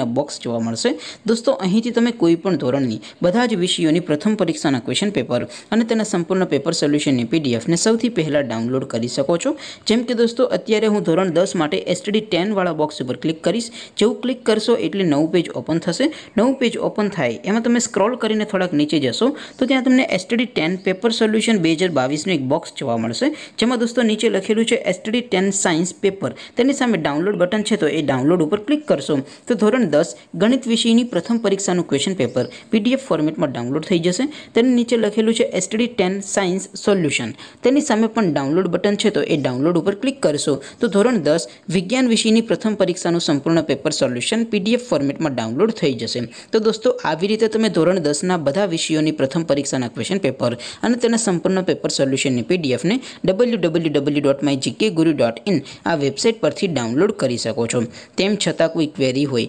ના બોક્સ જોવા મળશે દોસ્તો અહીંથી તમે કોઈપણ ધોરણની બધા જ વિષયોની પ્રથમ પરીક્ષાના ક્વેશ્ચન પેપર અને તેના સંપૂર્ણ પેપર સોલ્યુશનની પીડીએફ ને સૌથી પહેલા ડાઉનલોડ કરી શકો છો જેમ કે દોસ્તો અત્યારે હું ધોરણ 10 માટે STD 10 વાળો બોક્સ પર ક્લિક કરશો જેવું ક્લિક કરશો એટલે નવો પેજ ઓપન થશે નવો પેજ ઓપન થાય એમાં તમે સ્ક્રોલ કરીને થોડક નીચે જશો તો ત્યાં તમને STD 10 પેપર સોલ્યુશન 2022 નો એક બોક્સ જોવા મળશે જેમાં દોસ્તો નીચે લખેલું છે STD 10 સાયન્સ પેપર તેની સામે ડાઉનલોડ બટન છે તો એ ડાઉનલોડ ઉપર ક્લિક કરશો તો ધોરણ 10 ગણિત વિષયની પ્રથમ પરીક્ષાનું ક્વેશ્ચન પેપર પીડીએફ ફોર્મેટમાં ડાઉનલોડ થઈ જશે તેની નીચે લખેલું છે STD 10 સાયન્સ સોલ્યુશન તેની સામે પણ ડાઉનલોડ બટન છે તો એ ડાઉનલોડ ઉપર ક્લિક કરશો તો ધોરણ 10 વિજ્ઞાન વિષયની પ્રથમ પરીક્ષાનું સંપૂર્ણ પેપર સોલ્યુશન પીડીએફ ફોર્મેટમાં ડાઉનલોડ થઈ જશે તો દોસ્તો આવી રીતે તમે ધોરણ 10 ના બધા વિષયોની પ્રથમ પરીક્ષાના ક્વેશ્ચન પેપર અને તેના સંપૂર્ણ પેપર સોલ્યુશનની પીડીએફ ને www.mygkguru.in આ વેબસાઈટ પરથી ડાઉનલોડ કરી શકો છો તેમ છાત કોઈ ક્વેરી હોય